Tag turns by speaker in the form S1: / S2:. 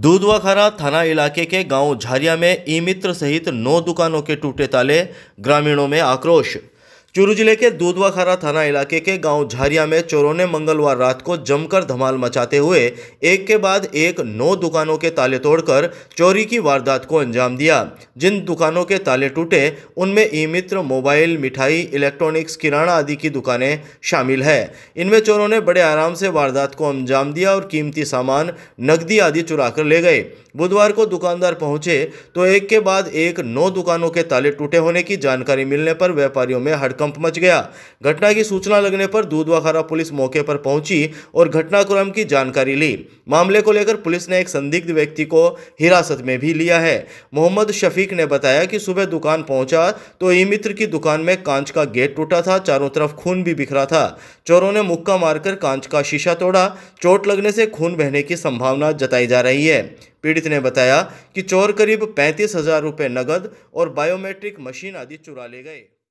S1: दूधवाखारा थाना इलाके के गांव झारिया में ई मित्र सहित नौ दुकानों के टूटे ताले ग्रामीणों में आक्रोश चूरू जिले के दूधवाखारा थाना इलाके के गांव झारिया में चोरों ने मंगलवार रात को जमकर धमाल मचाते हुए एक के बाद एक नौ दुकानों के ताले तोड़कर चोरी की वारदात को अंजाम दिया जिन दुकानों के ताले टूटे उनमें ई मित्र मोबाइल मिठाई इलेक्ट्रॉनिक्स किराना आदि की दुकानें शामिल है इनमें चोरों ने बड़े आराम से वारदात को अंजाम दिया और कीमती सामान नकदी आदि चुरा कर ले गए बुधवार को दुकानदार पहुंचे तो एक के बाद एक नौ दुकानों के ताले टूटे होने की जानकारी मिलने पर व्यापारियों में हड़कम हड़कंप मच गया घटना की सूचना लगने पर दूधवाखारा पुलिस मौके पर पहुंची और घटनाक्रम की जानकारी ली मामले को लेकर पुलिस ने एक संदिग्ध व्यक्ति को हिरासत में भी लिया है मोहम्मद शफीक ने बताया कि सुबह दुकान पहुंचा तो ई मित्र की दुकान में कांच का गेट टूटा था चारों तरफ खून भी बिखरा था चोरों ने मुक्का मारकर कांच का शीशा तोड़ा चोट लगने से खून बहने की संभावना जताई जा रही है पीड़ित ने बताया कि चोर करीब पैंतीस हजार रुपये नगद
S2: और बायोमेट्रिक
S1: मशीन आदि चुरा ले गए